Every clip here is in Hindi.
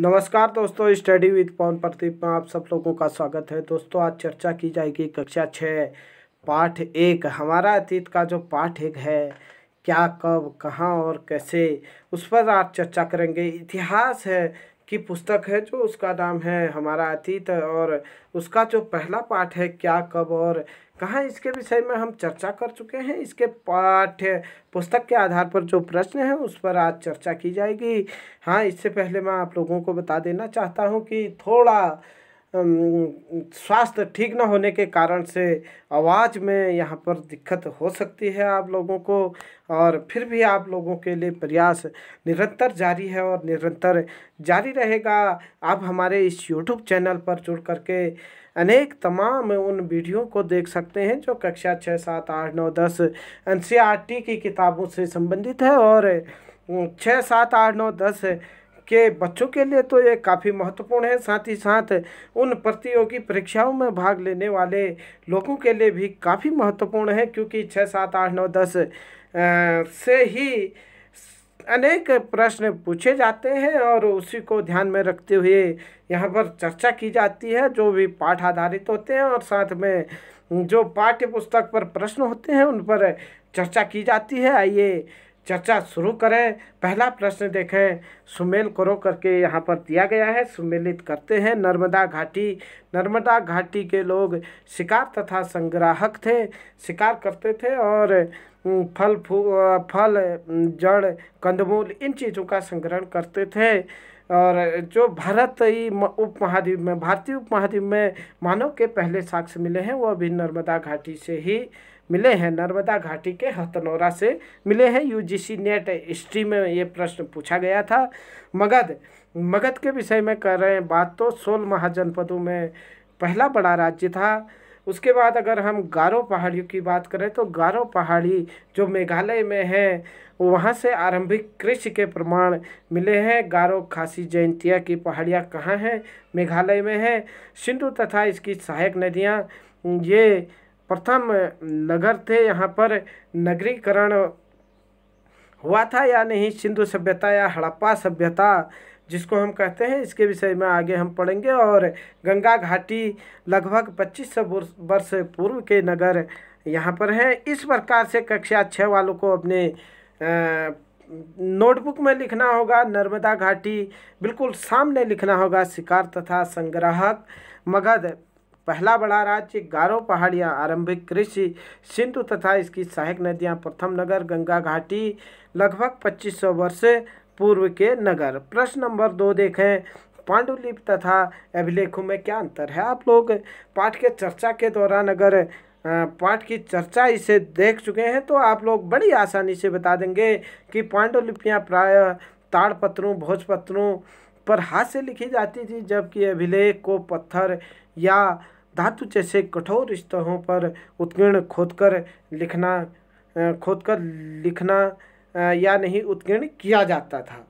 नमस्कार दोस्तों स्टडी विद पवन प्रदीप में आप सब लोगों का स्वागत है दोस्तों आज चर्चा की जाएगी कक्षा छः पाठ एक हमारा अतीत का जो पाठ एक है क्या कब कहाँ और कैसे उस पर आज चर्चा करेंगे इतिहास है की पुस्तक है जो उसका नाम है हमारा अतीत और उसका जो पहला पाठ है क्या कब और कहाँ इसके विषय में हम चर्चा कर चुके हैं इसके पाठ्य पुस्तक के आधार पर जो प्रश्न है उस पर आज चर्चा की जाएगी हाँ इससे पहले मैं आप लोगों को बता देना चाहता हूँ कि थोड़ा स्वास्थ्य ठीक न होने के कारण से आवाज़ में यहाँ पर दिक्कत हो सकती है आप लोगों को और फिर भी आप लोगों के लिए प्रयास निरंतर जारी है और निरंतर जारी रहेगा आप हमारे इस यूट्यूब चैनल पर जुड़ करके अनेक तमाम उन वीडियो को देख सकते हैं जो कक्षा छः सात आठ नौ दस एन की किताबों से संबंधित है और छः सात आठ नौ दस के बच्चों के लिए तो ये काफ़ी महत्वपूर्ण है साथ ही साथ उन प्रतियोगी परीक्षाओं में भाग लेने वाले लोगों के लिए भी काफ़ी महत्वपूर्ण है क्योंकि छः सात आठ नौ दस से ही अनेक प्रश्न पूछे जाते हैं और उसी को ध्यान में रखते हुए यहाँ पर चर्चा की जाती है जो भी पाठ आधारित होते हैं और साथ में जो पाठ्य पुस्तक पर प्रश्न होते हैं उन पर चर्चा की जाती है आइए चर्चा शुरू करें पहला प्रश्न देखें सुमेल करो करके यहाँ पर दिया गया है सुमेलित करते हैं नर्मदा घाटी नर्मदा घाटी के लोग शिकार तथा संग्राहक थे शिकार करते थे और फल फू फल जड़ कंदमूल इन चीज़ों का संग्रहण करते थे और जो भारत ही उप महाद्वीप में भारतीय उप महाद्वीप में मानव के पहले साक्ष्य मिले हैं वो अभी नर्मदा घाटी से ही मिले हैं नर्मदा घाटी के हथनौरा से मिले हैं यूजीसी नेट हिस्ट्री में ये प्रश्न पूछा गया था मगध मगध के विषय में कर रहे हैं बात तो सोल महाजनपदों में पहला बड़ा राज्य था उसके बाद अगर हम गारो पहाड़ियों की बात करें तो गारो पहाड़ी जो मेघालय में है वहाँ से आरंभिक कृषि के प्रमाण मिले हैं गारो खासी जयंतिया की पहाड़ियाँ कहाँ हैं मेघालय में हैं सिंधु तथा इसकी सहायक नदियाँ ये प्रथम नगर थे यहाँ पर नगरीकरण हुआ था या नहीं सिंधु सभ्यता या हड़प्पा सभ्यता जिसको हम कहते हैं इसके विषय में आगे हम पढ़ेंगे और गंगा घाटी लगभग 2500 वर्ष पूर्व के नगर यहाँ पर है इस प्रकार से कक्षा छः वालों को अपने नोटबुक में लिखना होगा नर्मदा घाटी बिल्कुल सामने लिखना होगा शिकार तथा संग्राहक मगध पहला बड़ा राज्य गारो पहाड़ियाँ आरंभिक कृषि सिंधु तथा इसकी सहायक नदियाँ प्रथम नगर गंगा घाटी लगभग 2500 वर्ष पूर्व के नगर प्रश्न नंबर दो देखें पांडुलिप तथा अभिलेखों में क्या अंतर है आप लोग पाठ के चर्चा के दौरान अगर पाठ की चर्चा इसे देख चुके हैं तो आप लोग बड़ी आसानी से बता देंगे कि पांडुलिपियाँ प्राय ताड़पत्रों भोजपत्रों पर हाथ से लिखी जाती थी जबकि अभिलेख को पत्थर या धातु जैसे कठोर स्तरों पर उत्कीर्ण खोदकर लिखना खोदकर लिखना या नहीं उत्कीर्ण किया जाता था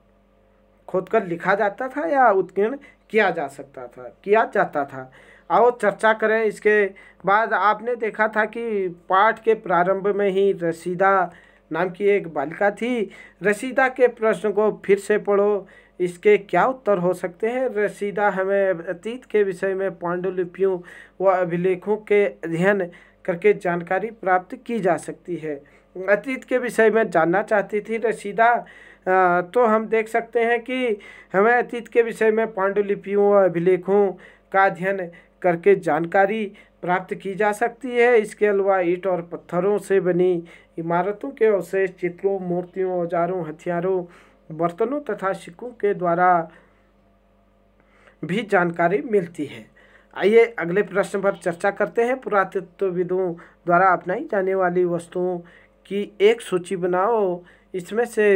खोदकर लिखा जाता था या उत्कीर्ण किया जा सकता था किया जाता था आओ चर्चा करें इसके बाद आपने देखा था कि पाठ के प्रारंभ में ही रसीदा नाम की एक बालिका थी रसीदा के प्रश्न को फिर से पढ़ो इसके क्या उत्तर हो सकते हैं रसीदा हमें अतीत के विषय में पांडुलिपियों व अभिलेखों के अध्ययन करके जानकारी प्राप्त की जा सकती है अतीत के विषय में जानना चाहती थी रसीदा तो हम देख सकते हैं कि हमें अतीत के विषय में पांडुलिपियों व अभिलेखों का अध्ययन करके जानकारी प्राप्त की जा सकती है इसके अलावा ईट और पत्थरों से बनी इमारतों के अवशेष चित्रों मूर्तियों औजारों हथियारों बर्तनों तथा सिक्कों के द्वारा भी जानकारी मिलती है आइए अगले प्रश्न पर चर्चा करते हैं पुरातत्वविदों द्वारा अपनाई जाने वाली वस्तुओं की एक सूची बनाओ इसमें से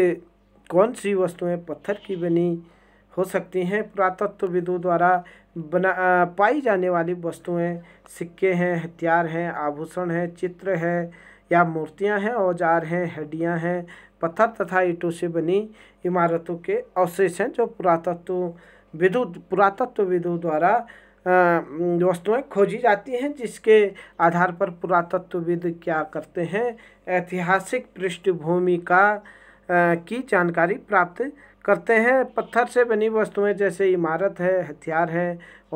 कौन सी वस्तुएं पत्थर की बनी हो सकती हैं पुरातत्वविदों द्वारा बना पाई जाने वाली वस्तुएं सिक्के हैं हथियार हैं आभूषण हैं चित्र हैं या मूर्तियां हैं औजार हैं हड्डियां हैं पत्थर तथा ईंटों से बनी इमारतों के अवशेष हैं जो पुरातत्व विदु पुरातत्वविदों द्वारा वस्तुएं खोजी जाती हैं जिसके आधार पर पुरातत्वविद क्या करते हैं ऐतिहासिक पृष्ठभूमि का की जानकारी प्राप्त करते हैं पत्थर से बनी वस्तुएं जैसे इमारत है हथियार है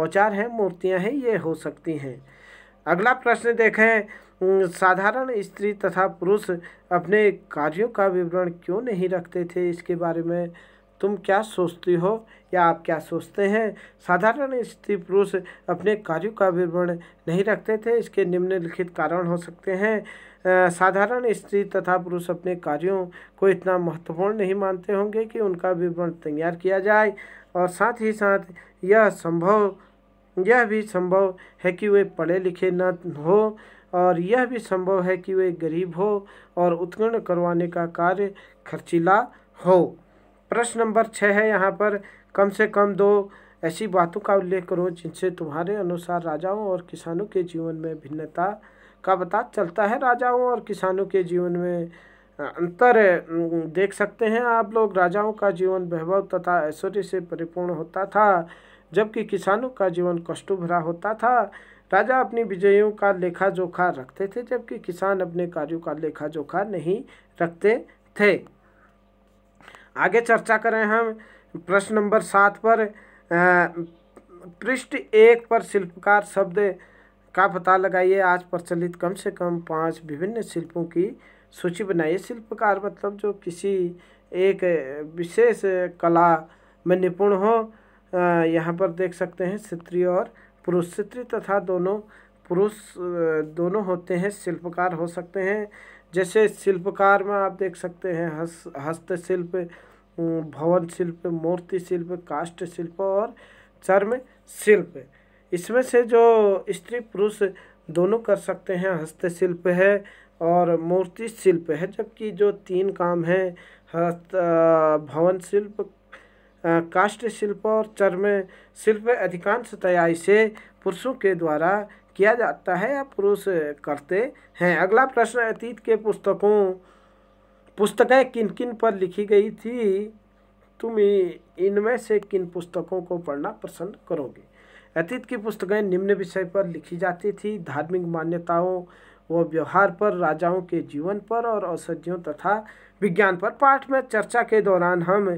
औचार हैं मूर्तियां हैं ये हो सकती हैं अगला प्रश्न देखें साधारण स्त्री तथा पुरुष अपने कार्यों का विवरण क्यों नहीं रखते थे इसके बारे में तुम क्या सोचती हो या आप क्या सोचते हैं साधारण स्त्री पुरुष अपने कार्यों का विवरण नहीं रखते थे इसके निम्नलिखित कारण हो सकते हैं साधारण स्त्री तथा पुरुष अपने कार्यों को इतना महत्वपूर्ण नहीं मानते होंगे कि उनका विवरण तैयार किया जाए और साथ ही साथ यह संभव यह भी संभव है कि वे पढ़े लिखे न हो और यह भी संभव है कि वे गरीब हो और उत्कीर्ण करवाने का कार्य खर्चीला हो प्रश्न नंबर छः है यहाँ पर कम से कम दो ऐसी बातों का उल्लेख करो जिनसे तुम्हारे अनुसार राजाओं और किसानों के जीवन में भिन्नता का पता चलता है राजाओं और किसानों के जीवन में अंतर देख सकते हैं आप लोग राजाओं का जीवन वैभव तथा ऐश्वर्य से परिपूर्ण होता था जबकि किसानों का जीवन कष्ट भरा होता था राजा अपनी विजयों का लेखा जोखा रखते थे जबकि किसान अपने कार्यों का लेखा जोखा नहीं रखते थे आगे चर्चा करें हम प्रश्न नंबर सात पर पृष्ठ एक पर शिल्पकार शब्द का पता लगाइए आज प्रचलित कम से कम पांच विभिन्न शिल्पों की सूची बनाइए शिल्पकार मतलब जो किसी एक विशेष कला में निपुण हो यहाँ पर देख सकते हैं क्षेत्रीय और पुरुष स्त्री तथा दोनों पुरुष दोनों होते हैं शिल्पकार हो सकते हैं जैसे शिल्पकार में आप देख सकते हैं हस हस्तशिल्प भवन शिल्प मूर्ति शिल्प काष्ठ शिल्प और चर्म शिल्प इसमें से जो स्त्री पुरुष दोनों कर सकते हैं हस्तशिल्प है और मूर्ति शिल्प है जबकि जो तीन काम हैं हस्त भवन शिल्प काष्ठ शिल्प और चर्म शिल्प अधिकांश तैयारी से पुरुषों के द्वारा किया जाता है या पुरुष करते हैं अगला प्रश्न अतीत के पुस्तकों पुस्तकें किन किन पर लिखी गई थी तुम इनमें से किन पुस्तकों को पढ़ना पसंद करोगे अतीत की पुस्तकें निम्न विषय पर लिखी जाती थी धार्मिक मान्यताओं व व्यवहार पर राजाओं के जीवन पर और औषधियों तथा विज्ञान पर पाठ में चर्चा के दौरान हम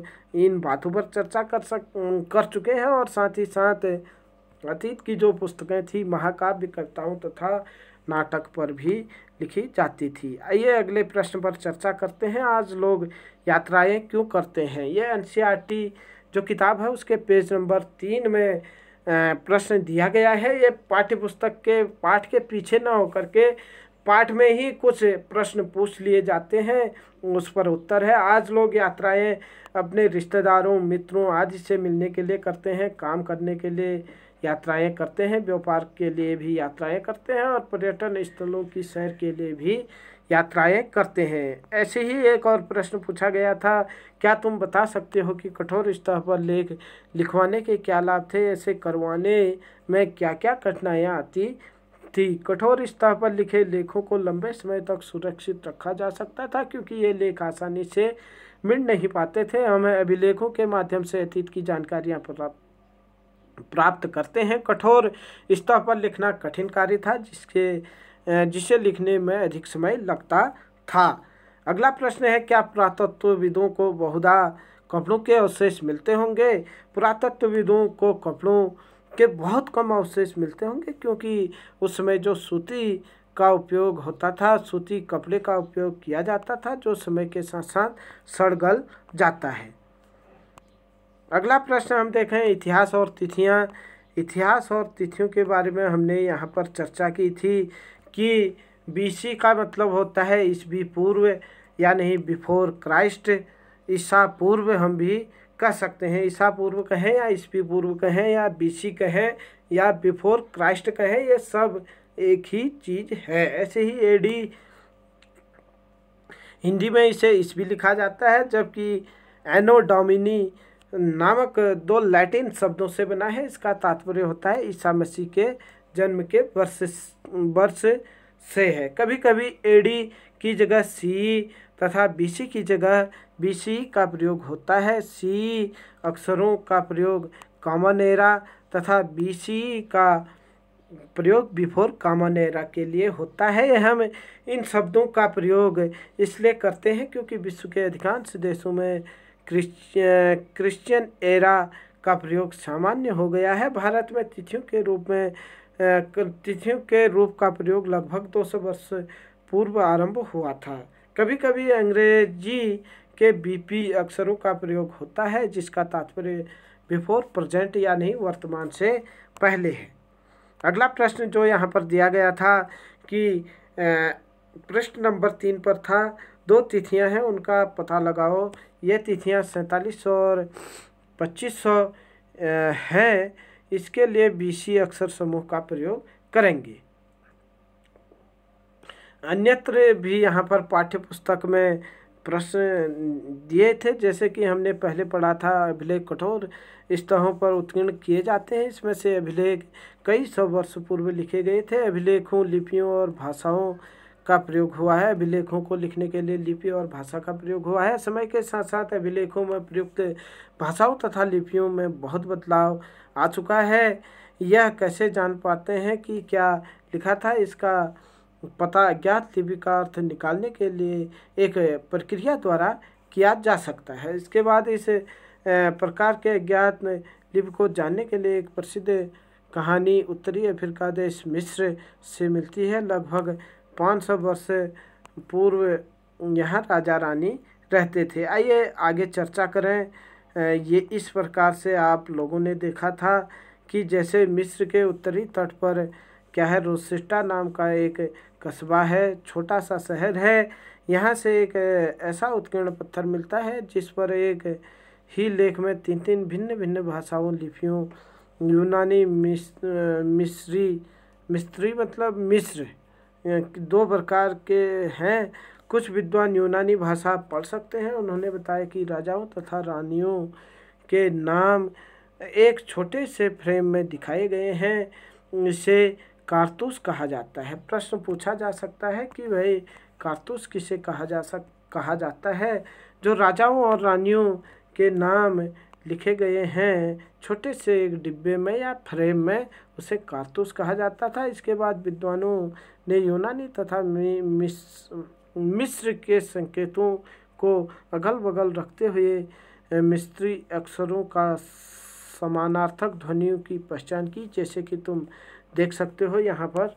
इन बातों पर चर्चा कर सक कर चुके हैं और साथ ही साथ अतीत की जो पुस्तकें थी महाकाव्य कविताओं तथा तो नाटक पर भी लिखी जाती थी आइए अगले प्रश्न पर चर्चा करते हैं आज लोग यात्राएं क्यों करते हैं ये एन e जो किताब है उसके पेज नंबर तीन में प्रश्न दिया गया है ये पाठ्य पुस्तक के पाठ के पीछे ना होकर के पाठ में ही कुछ प्रश्न पूछ लिए जाते हैं उस पर उत्तर है आज लोग यात्राएं अपने रिश्तेदारों मित्रों आदि से मिलने के लिए करते हैं काम करने के लिए यात्राएं करते हैं व्यापार के लिए भी यात्राएं करते हैं और पर्यटन स्थलों की सैर के लिए भी यात्राएं करते हैं ऐसे ही एक और प्रश्न पूछा गया था क्या तुम बता सकते हो कि कठोर स्तर पर लेख लिखवाने के क्या लाभ थे ऐसे करवाने में क्या क्या कठिनाइयाँ आती थी कठोर स्तर पर लिखे लेखों को लंबे समय तक सुरक्षित रखा जा सकता था क्योंकि ये लेख आसानी से मिल नहीं पाते थे हमें अभिलेखों के माध्यम से अतीत की जानकारियाँ प्राप्त प्राप्त करते हैं कठोर स्तर पर लिखना कठिन कार्य था जिसके जिसे लिखने में अधिक समय लगता था अगला प्रश्न है क्या पुरातत्वविदों को बहुधा कपड़ों के अवशेष मिलते होंगे पुरातत्वविदों को कपड़ों के बहुत कम अवशेष मिलते होंगे क्योंकि उस समय जो सूती का उपयोग होता था सूती कपड़े का उपयोग किया जाता था जो समय के साथ साथ सड़गल जाता है अगला प्रश्न हम देखें इतिहास और तिथियां इतिहास और तिथियों के बारे में हमने यहाँ पर चर्चा की थी कि बीसी का मतलब होता है ईस्वी पूर्व या नहीं बिफोर क्राइस्ट ईसा पूर्व हम भी कह सकते हैं ईसा पूर्व कहें या ईस्वी पूर्व कहें या बीसी कहें या बिफोर क्राइस्ट कहें ये सब एक ही चीज़ है ऐसे ही एडी हिंदी में इसे ईस्वी लिखा जाता है जबकि एनो डोमिनी नामक दो लैटिन शब्दों से बना है इसका तात्पर्य होता है ईसा मसीह के जन्म के वर्ष वर्ष से है कभी कभी एडी की जगह सी तथा बीसी की जगह सी का प्रयोग होता है सी अक्षरों का प्रयोग कॉमन एरा तथा सी का प्रयोग बिफोर कॉमन एरा के लिए होता है हम इन शब्दों का प्रयोग इसलिए करते हैं क्योंकि विश्व के अधिकांश देशों में क्रिश्चियन क्रिश्चियन एरा का प्रयोग सामान्य हो गया है भारत में तिथियों के रूप में तिथियों के रूप का प्रयोग लगभग 200 वर्ष पूर्व आरंभ हुआ था कभी कभी अंग्रेजी के बीपी अक्षरों का प्रयोग होता है जिसका तात्पर्य बिफोर प्रेजेंट यानी वर्तमान से पहले है अगला प्रश्न जो यहाँ पर दिया गया था कि प्रश्न नंबर तीन पर था दो तिथियाँ हैं उनका पता लगाओ ये तिथियाँ सैंतालीस और पच्चीस सौ है इसके लिए बीसी अक्षर समूह का प्रयोग करेंगे अन्यत्र भी यहाँ पर पाठ्य पुस्तक में प्रश्न दिए थे जैसे कि हमने पहले पढ़ा था अभिलेख कठोर स्तहों पर उत्कीर्ण किए जाते हैं इसमें से अभिलेख कई सौ वर्ष पूर्व लिखे गए थे अभिलेखों लिपियों और भाषाओं का प्रयोग हुआ है अभिलेखों को लिखने के लिए लिपि और भाषा का प्रयोग हुआ है समय के साथ साथ अभिलेखों में प्रयुक्त भाषाओं तथा लिपियों में बहुत बदलाव आ चुका है यह कैसे जान पाते हैं कि क्या लिखा था इसका पता ज्ञात लिपि का अर्थ निकालने के लिए एक प्रक्रिया द्वारा किया जा सकता है इसके बाद इस प्रकार के ज्ञात लिपि को जानने के लिए एक प्रसिद्ध कहानी उत्तरी अफ्रीका देश मिस्र से मिलती है लगभग 500 वर्ष पूर्व यहाँ राजा रानी रहते थे आइए आगे चर्चा करें ये इस प्रकार से आप लोगों ने देखा था कि जैसे मिस्र के उत्तरी तट पर क्या है रोसिस्टा नाम का एक कस्बा है छोटा सा शहर है यहाँ से एक ऐसा उत्कीर्ण पत्थर मिलता है जिस पर एक ही लेख में तीन तीन भिन्न भिन्न भाषाओं लिपियों यूनानी मिस्री मिस्त्री मतलब मिस्र दो प्रकार के हैं कुछ विद्वान यूनानी भाषा पढ़ सकते हैं उन्होंने बताया कि राजाओं तथा रानियों के नाम एक छोटे से फ्रेम में दिखाए गए हैं इसे कारतूस कहा जाता है प्रश्न पूछा जा सकता है कि भाई कारतूस किसे कहा जा सक कहा जाता है जो राजाओं और रानियों के नाम लिखे गए हैं छोटे से एक डिब्बे में या फ्रेम में उसे कारतूस कहा जाता था इसके बाद विद्वानों ने यूनानी तथा मिस्र के संकेतों को अगल बगल रखते हुए मिस्री अक्षरों का समानार्थक ध्वनियों की पहचान की जैसे कि तुम देख सकते हो यहाँ पर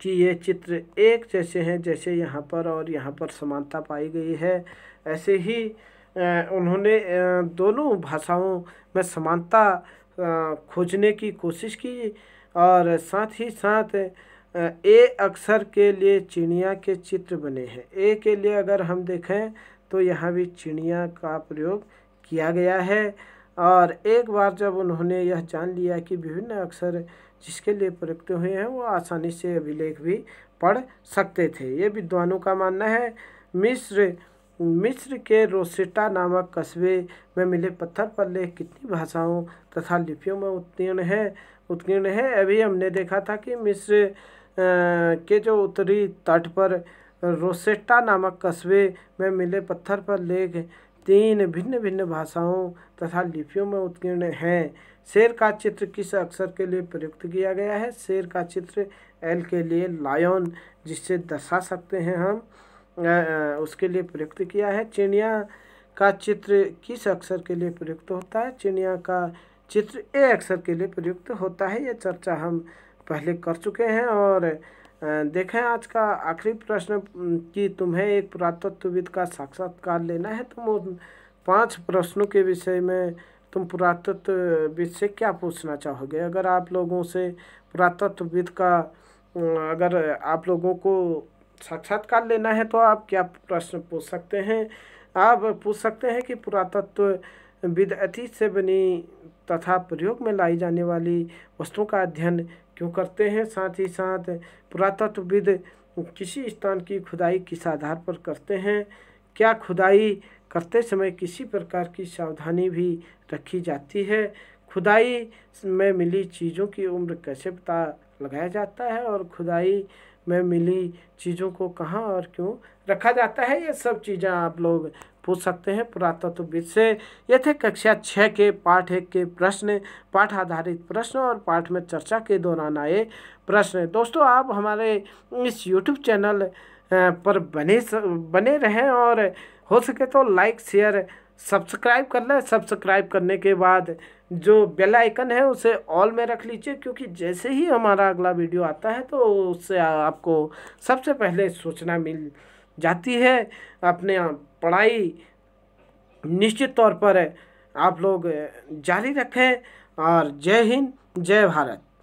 कि ये चित्र एक जैसे हैं जैसे यहाँ पर और यहाँ पर समानता पाई गई है ऐसे ही उन्होंने दोनों भाषाओं में समानता खोजने की कोशिश की और साथ ही साथ ए अक्षर के लिए चिड़िया के चित्र बने हैं ए के लिए अगर हम देखें तो यहाँ भी चिड़िया का प्रयोग किया गया है और एक बार जब उन्होंने यह जान लिया कि विभिन्न अक्षर जिसके लिए प्रयुक्त हुए हैं वो आसानी से अभिलेख भी पढ़ सकते थे ये विद्वानों का मानना है मिस्र मिस्र के रोसेटा नामक कस्बे में मिले पत्थर पर लेख कितनी भाषाओं तथा लिपियों में उत्तीर्ण है उत्कीर्ण है अभी हमने देखा था कि मिस्र के जो उत्तरी तट पर रोसेटा नामक कस्बे में मिले पत्थर पर लेख तीन भिन्न भिन्न भाषाओं तथा लिपियों में उत्कीर्ण हैं शेर का चित्र किस अक्षर के लिए प्रयुक्त किया गया है शेर का चित्र एल के लिए लायन जिससे दर्शा सकते हैं हम उसके लिए प्रयुक्त किया है चिड़िया का चित्र किस अक्षर के लिए प्रयुक्त होता है चिड़िया का चित्र ए अक्षर के लिए प्रयुक्त होता है ये चर्चा हम पहले कर चुके हैं और देखें आज का आखिरी प्रश्न कि तुम्हें एक पुरातत्वविद का साक्षात्कार लेना है तुम तो उन पांच प्रश्नों के विषय में तुम पुरातत्वविद से क्या पूछना चाहोगे अगर आप लोगों से पुरातत्वविद का अगर आप लोगों को साक्षात्कार लेना है तो आप क्या प्रश्न पूछ सकते हैं आप पूछ सकते हैं कि पुरातत्व विद अतीत से बनी तथा प्रयोग में लाई जाने वाली वस्तुओं का अध्ययन क्यों करते हैं साथ ही साथ पुरातत्वविद किसी स्थान की खुदाई किस आधार पर करते हैं क्या खुदाई करते समय किसी प्रकार की सावधानी भी रखी जाती है खुदाई में मिली चीज़ों की उम्र कैसे पता लगाया जाता है और खुदाई में मिली चीज़ों को कहाँ और क्यों रखा जाता है ये सब चीज़ें आप लोग पूछ सकते हैं पुरातत्वविद से ये थे कक्षा छः के पाठ एक के प्रश्न पाठ आधारित प्रश्न और पाठ में चर्चा के दौरान आए प्रश्न दोस्तों आप हमारे इस यूट्यूब चैनल पर बने बने रहें और हो सके तो लाइक शेयर सब्सक्राइब कर लें सब्सक्राइब करने के बाद जो बेल आइकन है उसे ऑल में रख लीजिए क्योंकि जैसे ही हमारा अगला वीडियो आता है तो उससे आपको सबसे पहले सूचना मिल जाती है अपने आप पढ़ाई निश्चित तौर पर आप लोग जारी रखें और जय हिंद जय भारत